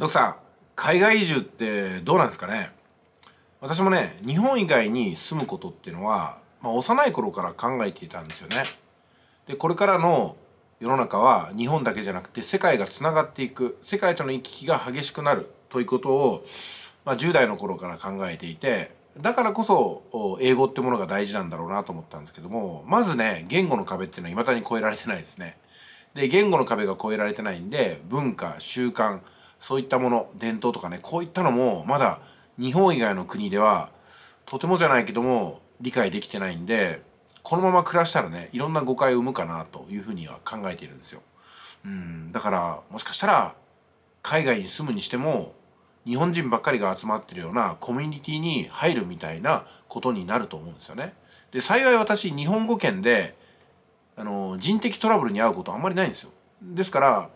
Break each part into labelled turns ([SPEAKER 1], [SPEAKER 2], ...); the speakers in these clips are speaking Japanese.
[SPEAKER 1] ドクさん海外移住ってどうなんですかね私もね日本以外に住むことっていうのは、まあ、幼い頃から考えていたんですよね。でこれからの世の中は日本だけじゃなくて世界がつながっていく世界との行き来が激しくなるということを、まあ、10代の頃から考えていてだからこそ英語ってものが大事なんだろうなと思ったんですけどもまずね言語の壁っていうのは未だに越えられてないですね。で言語の壁が越えられてないんで文化習慣そういったもの伝統とかねこういったのもまだ日本以外の国ではとてもじゃないけども理解できてないんでこのまま暮らしたらねいろんな誤解を生むかなというふうには考えているんですよ。うんだからもしかしたら海外に住むにしても日本人ばっかりが集まってるようなコミュニティに入るみたいなことになると思うんですよね。で幸い私日本語圏であの人的トラブルに遭うことあんまりないんですよ。ですから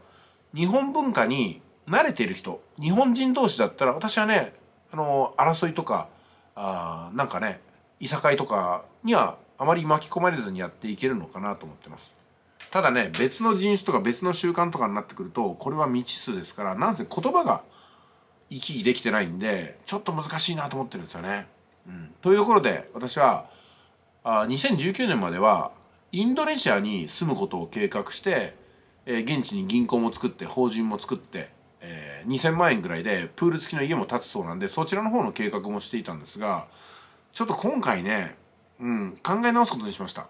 [SPEAKER 1] 日本文化に慣れてる人日本人同士だったら私はねあの争いとかあなんかねいさかいとかにはあまり巻き込まれずにやっていけるのかなと思ってます。ただね別の人種とか別の習慣とかになってくるとこれは未知数ですからなんせ言葉が行き来できてないんでちょっと難しいなと思ってるんですよね。うん、というところで私はあ2019年まではインドネシアに住むことを計画して、え現地に銀行も作って法人も作ってえー、2000万円ぐらいでプール付きの家も建つそうなんでそちらの方の計画もしていたんですがちょっと今回ね、うん、考え直すことにしました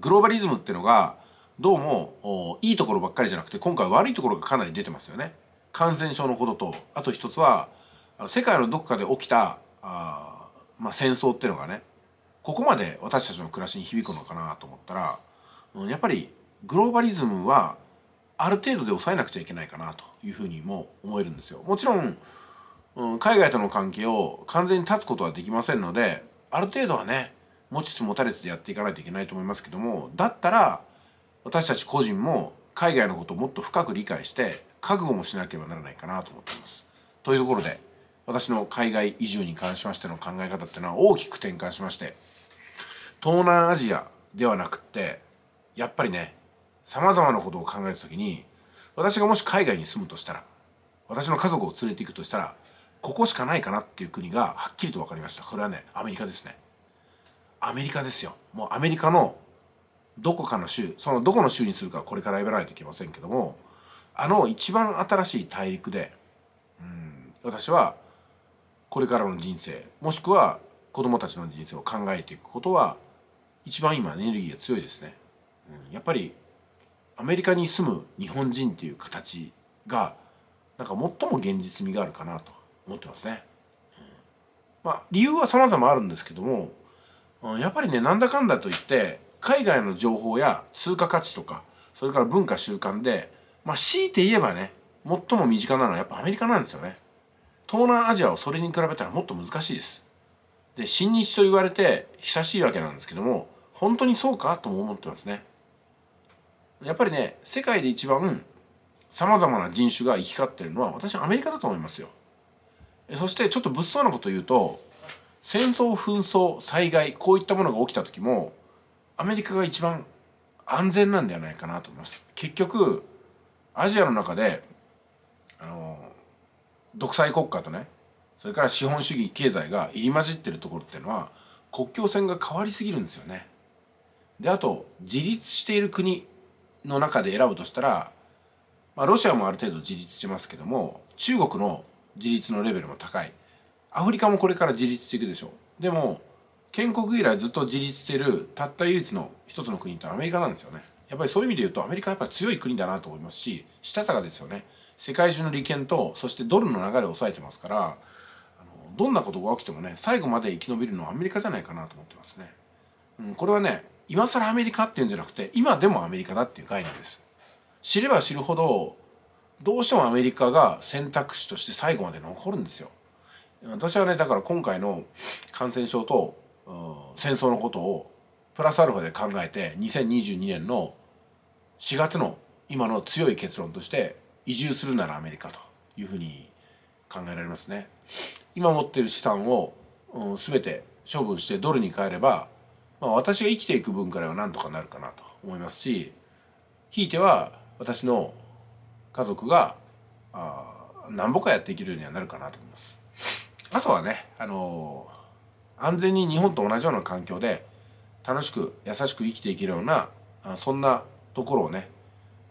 [SPEAKER 1] グローバリズムっていうのがどうもいいところばっかりじゃなくて今回悪いところがかなり出てますよね感染症のこととあと一つは世界のどこかで起きたあ、まあ、戦争っていうのがねここまで私たちの暮らしに響くのかなと思ったら、うん、やっぱりグローバリズムはある程度で抑えなくちゃいけないかなというふうにも思えるんですよ。もちろん、うん、海外との関係を完全に断つことはできませんのである程度はね持ちつ持たれつでやっていかないといけないと思いますけどもだったら私たち個人も海外のことをもっと深く理解して覚悟もしなければならないかなと思っています。というところで私の海外移住に関しましての考え方っていうのは大きく転換しまして東南アジアではなくってやっぱりねさまざまなことを考えた時に私がもし海外に住むとしたら私の家族を連れていくとしたらここしかないかなっていう国がはっきりと分かりましたこれはねアメリカですねアメリカですよもうアメリカのどこかの州そのどこの州にするかこれから選ばないといけませんけどもあの一番新しい大陸でうん私はこれからの人生もしくは子供たちの人生を考えていくことは一番今エネルギーが強いですね、うん、やっぱりアメリカに住む日本人という形がなんか最も現実味があるかなと思ってますね。まあ、理由は様々あるんですけども、やっぱりねなんだかんだといって海外の情報や通貨価値とかそれから文化習慣で、まあ、強いて言えばね最も身近なのはやっぱアメリカなんですよね。東南アジアはそれに比べたらもっと難しいです。で新日と言われて久しいわけなんですけども本当にそうかとも思ってますね。やっぱりね世界で一番さまざまな人種が行き交ってるのは私アメリカだと思いますよそしてちょっと物騒なこと言うと戦争紛争災害こういったものが起きた時もアメリカが一番安全なんではないかなと思います結局アジアの中であの独裁国家とねそれから資本主義経済が入り混じってるところっていうのは国境線が変わりすぎるんですよねであと自立している国の中で選ぶとしたら、まあ、ロシアもある程度自立しますけども中国の自立のレベルも高いアフリカもこれから自立していくでしょうでも建国以来ずっと自立してるたった唯一の一つの国ってアメリカなんですよねやっぱりそういう意味で言うとアメリカはやっぱ強い国だなと思いますししたたかですよね世界中の利権とそしてドルの流れを抑えてますからあのどんなことが起きてもね最後まで生き延びるのはアメリカじゃないかなと思ってますね、うん、これはね今更アメリカっていうんじゃなくて今でもアメリカだっていう概念です知れば知るほどどうしてもアメリカが選択肢として最後まで残るんですよ私はねだから今回の感染症と、戦争のことをプラスアルファで考えて2022年の4月の今の強い結論として移住するならアメリカというふうに考えられますね今持っている資産を、うん、全て処分してドルに変えればまあ、私が生きていく分からはなんとかなるかなと思いますしひいては私の家族があ何ぼかやっていけるようにはなるかなと思います。あとはね、あのー、安全に日本と同じような環境で楽しく優しく生きていけるようなそんなところをね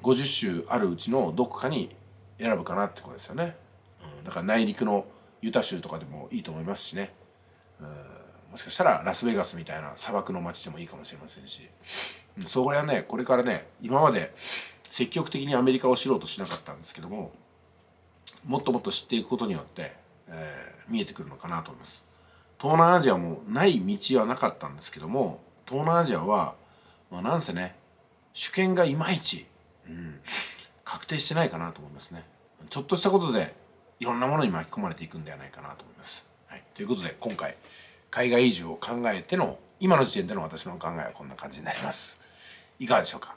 [SPEAKER 1] 50州あるうちのどこかに選ぶかなってことですよね。うん、だから内陸のユタ州とかでもいいと思いますしね。うんもしかしたらラスベガスみたいな砂漠の街でもいいかもしれませんし、うん、そ辺はねこれからね今まで積極的にアメリカを知ろうとしなかったんですけどももっともっと知っていくことによって、えー、見えてくるのかなと思います東南アジアもない道はなかったんですけども東南アジアは、まあ、なんせね主権がいまいち、うん、確定してないかなと思いますねちょっとしたことでいろんなものに巻き込まれていくんではないかなと思います、はい、ということで今回海外移住を考えての今の時点での私の考えはこんな感じになりますいかがでしょうか